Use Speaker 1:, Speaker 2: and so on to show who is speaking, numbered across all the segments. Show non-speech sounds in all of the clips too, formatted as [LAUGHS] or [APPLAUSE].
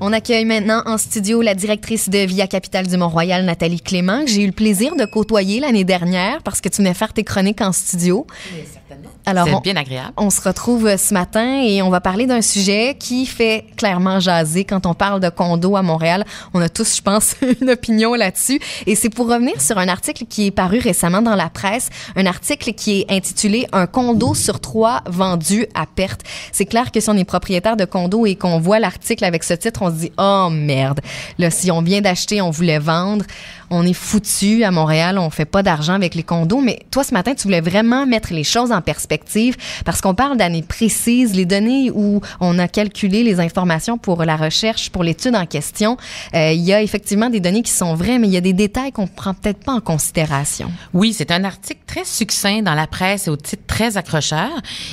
Speaker 1: On accueille maintenant en studio la directrice de Via Capitale du Mont-Royal, Nathalie Clément, que j'ai eu le plaisir de côtoyer l'année dernière parce que tu venais faire tes chroniques en studio. Oui, certainement. Alors, bien agréable. On se retrouve ce matin et on va parler d'un sujet qui fait clairement jaser. Quand on parle de condos à Montréal, on a tous, je pense, [LAUGHS] une opinion là-dessus. Et c'est pour revenir sur un article qui est paru récemment dans la presse, un article qui est intitulé Un condo sur trois vendu à perte. C'est clair que si on est propriétaire de condo et qu'on voit l'article avec ce titre, on dit, oh merde, là, si on vient d'acheter, on voulait vendre on est foutu à Montréal, on fait pas d'argent avec les condos. Mais toi, ce matin, tu voulais vraiment mettre les choses en perspective parce qu'on parle d'années précises, les données où on a calculé les informations pour la recherche, pour l'étude en question. Euh, il y a effectivement des données qui sont vraies, mais il y a des détails qu'on prend peut-être pas en considération.
Speaker 2: Oui, c'est un article très succinct dans la presse et au titre très accrocheur.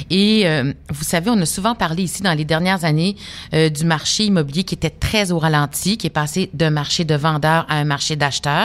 Speaker 2: Et euh, vous savez, on a souvent parlé ici dans les dernières années euh, du marché immobilier qui était très au ralenti, qui est passé d'un marché de vendeurs à un marché d'acheteurs.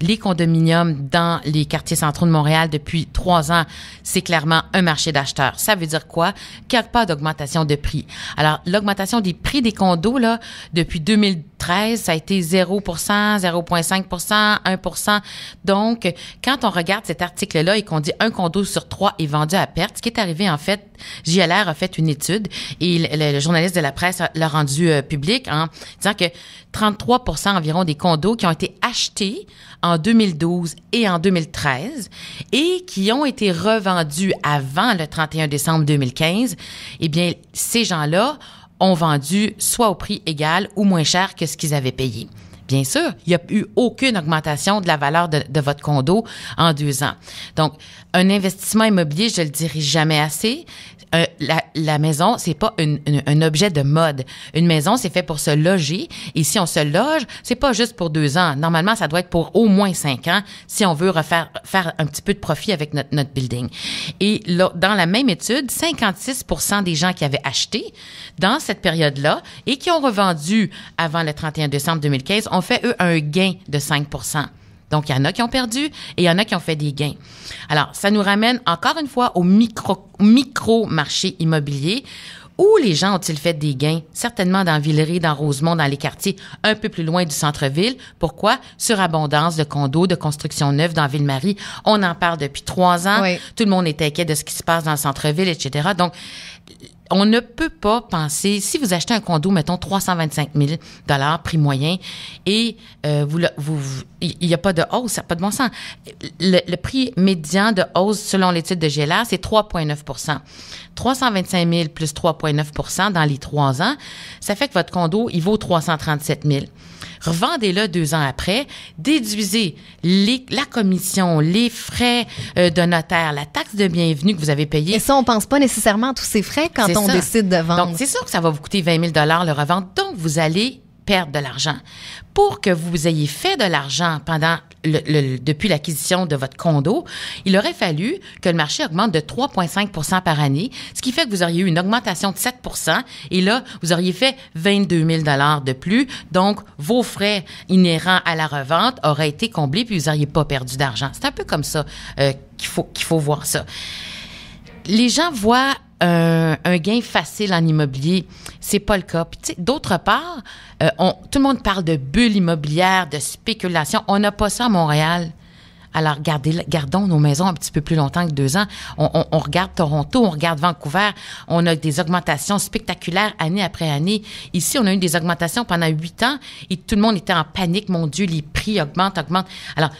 Speaker 2: Les condominiums dans les quartiers centraux de Montréal depuis trois ans, c'est clairement un marché d'acheteurs. Ça veut dire quoi? Qu'il pas d'augmentation de prix. Alors, l'augmentation des prix des condos, là, depuis 2010, 13, ça a été 0 0,5 1 Donc, quand on regarde cet article-là et qu'on dit un condo sur trois est vendu à perte, ce qui est arrivé, en fait, JLR a fait une étude et le, journaliste de la presse l'a rendu euh, public en hein, disant que 33 environ des condos qui ont été achetés en 2012 et en 2013 et qui ont été revendus avant le 31 décembre 2015, eh bien, ces gens-là ont vendu soit au prix égal ou moins cher que ce qu'ils avaient payé. Bien sûr, il n'y a eu aucune augmentation de la valeur de, votre condo en deux ans. Donc, un investissement immobilier, je le dirige jamais assez. Euh, la, maison, maison, c'est pas un objet de mode. Une maison, c'est fait pour se loger. Et si on se loge, c'est pas juste pour deux ans. Normalement, ça doit être pour au moins cinq ans si on veut refaire faire un petit peu de profit avec notre, notre building. Et dans la même étude, 56 des gens qui avaient acheté dans cette période-là et qui ont revendu avant le 31 décembre 2015 ont fait, eux, un gain de 5 donc, il y en a qui ont perdu et il y en a qui ont fait des gains. Alors, ça nous ramène encore une fois au micro-marché immobilier où les gens ont-ils fait des gains? Certainement dans Villeray, dans Rosemont, dans les quartiers un peu plus loin du centre-ville. Pourquoi? Surabondance de condos, de construction neuves dans Ville-Marie. On en parle depuis trois ans. Tout le monde est inquiet de ce qui se passe dans le centre-ville, etc. Donc, on ne peut pas penser, si vous achetez un condo, mettons 325 000 prix moyen, et euh, vous, vous, il n'y a pas de hausse, ça pas de bon sens. Le, prix médian de hausse, selon l'étude de GLA, c'est 3,9 325 000 plus 3,9 dans les trois ans, ça fait que votre condo, il vaut 337 000 revendez-le deux ans après, déduisez la commission, les frais euh, de notaire, la taxe de bienvenue que vous avez payée. Et ça, on pense pas nécessairement à tous ces frais quand on décide de vendre. Donc, c'est sûr que ça va vous coûter 20 000 le revendre. Donc, vous allez perdre de l'argent. Pour que vous ayez fait de l'argent pendant le, depuis l'acquisition de votre condo, il aurait fallu que le marché augmente de 3,5 par année, ce qui fait que vous auriez eu une augmentation de 7 et là, vous auriez fait 22 000 de plus. Donc, vos frais inhérents à la revente auraient été comblés puis vous n'auriez pas perdu d'argent. C'est un peu comme ça euh, qu'il faut, qu'il faut voir ça. Les gens voient euh, un gain facile en immobilier. C'est pas le cas. d'autre part, euh, tout le monde parle de bulle immobilière, de spéculation. On n'a pas ça à Montréal. Alors, gardons nos maisons un petit peu plus longtemps que deux ans. On, on, regarde Toronto, on regarde Vancouver. On a des augmentations spectaculaires année après année. Ici, on a eu des augmentations pendant huit ans et tout le monde était en panique. Mon Dieu, les prix augmentent, augmentent. Alors,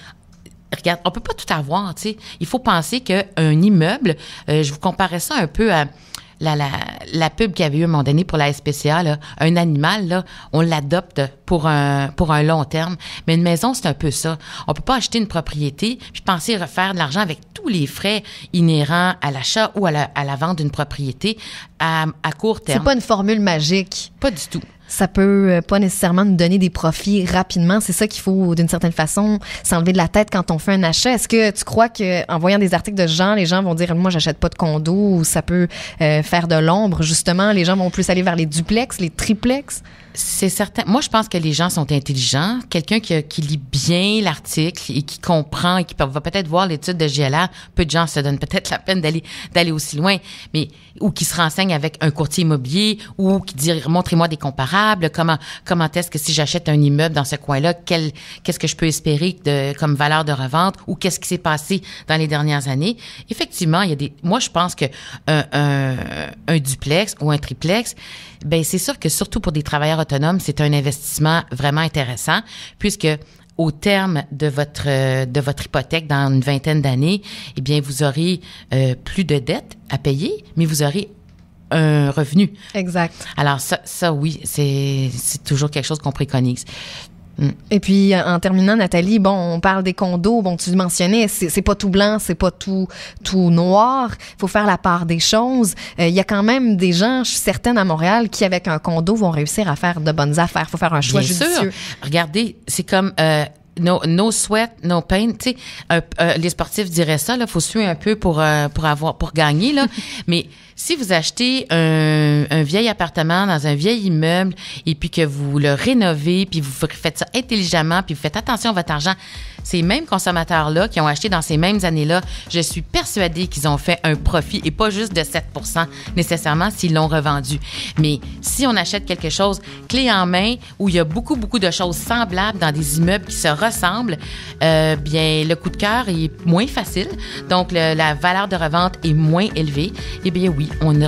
Speaker 2: regarde, on peut pas tout avoir, tu sais. Il faut penser qu'un immeuble, euh, je vous comparais ça un peu à la, pub qu'il y avait eu à un moment donné pour la SPCA, un animal, là, on l'adopte pour un, pour un long terme. Mais une maison, c'est un peu ça. On peut pas acheter une propriété puis penser refaire de l'argent avec tous les frais inhérents à l'achat ou à la, vente d'une propriété à, à court terme. C'est pas une formule magique. Pas du tout ça peut euh, pas
Speaker 1: nécessairement nous donner des profits rapidement. C'est ça qu'il faut, d'une certaine façon, s'enlever de la tête quand on fait un achat. Est-ce que tu crois qu'en voyant des articles de gens, les gens vont dire, moi, j'achète pas de condo ou ça peut
Speaker 2: euh, faire de l'ombre? Justement, les gens vont plus aller vers les duplex, les triplex? C'est certain. Moi, je pense que les gens sont intelligents. Quelqu'un qui, lit bien l'article et qui comprend et qui va peut-être voir l'étude de GLA, peu de gens se donnent peut-être la peine d'aller d'aller aussi loin, mais ou qui se renseigne avec un courtier immobilier ou qui dit montrez-moi des comparables Comment, est-ce que si j'achète un immeuble dans ce coin-là, qu'est-ce que je peux espérer comme valeur de revente ou qu'est-ce qui s'est passé dans les dernières années? Effectivement, il y a des, moi, je pense que un, duplex ou un triplex, ben, c'est sûr que surtout pour des travailleurs autonomes, c'est un investissement vraiment intéressant puisque au terme de votre de votre hypothèque dans une vingtaine d'années, eh bien vous aurez euh, plus de dettes à payer, mais vous aurez un revenu. Exact. Alors ça, ça oui, c'est toujours quelque chose qu'on préconise. Mm.
Speaker 1: Et puis, en terminant, Nathalie, bon, on parle des condos. Bon, tu le mentionnais, c'est pas tout blanc, c'est pas tout tout noir. Il faut faire la part des choses. Euh, il y a quand même des gens, certaines à Montréal, qui, avec un condo, vont réussir à faire de bonnes affaires. Il faut
Speaker 2: faire un choix Bien Sûr. Regardez, c'est comme... Euh, no, no sweat, no pain. Euh, les sportifs diraient ça. Il faut suer un peu pour pour avoir pour gagner là. [LAUGHS] Mais si vous achetez un, vieil appartement dans un vieil immeuble et puis que vous le rénovez, puis vous faites ça intelligemment, puis vous faites attention à votre argent, ces mêmes consommateurs-là qui ont acheté dans ces mêmes années-là, je suis persuadée qu'ils ont fait un profit et pas juste de 7 nécessairement s'ils l'ont revendu. Mais si on achète quelque chose clé en main où il y a beaucoup, beaucoup de choses semblables dans des immeubles qui se ressemblent, euh, bien, le coup de cœur est moins facile. Donc, la valeur de revente est moins élevée. Eh bien, oui,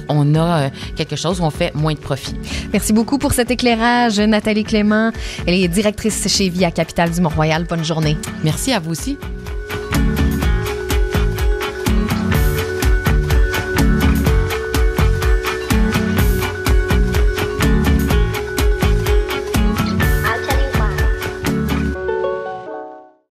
Speaker 2: on a, euh, quelque chose où on fait moins de profit. Merci beaucoup pour cet éclairage, Nathalie
Speaker 1: Clément. Elle est directrice chez Via Capital du Mont-Royal. Bonne journée. Merci à vous aussi.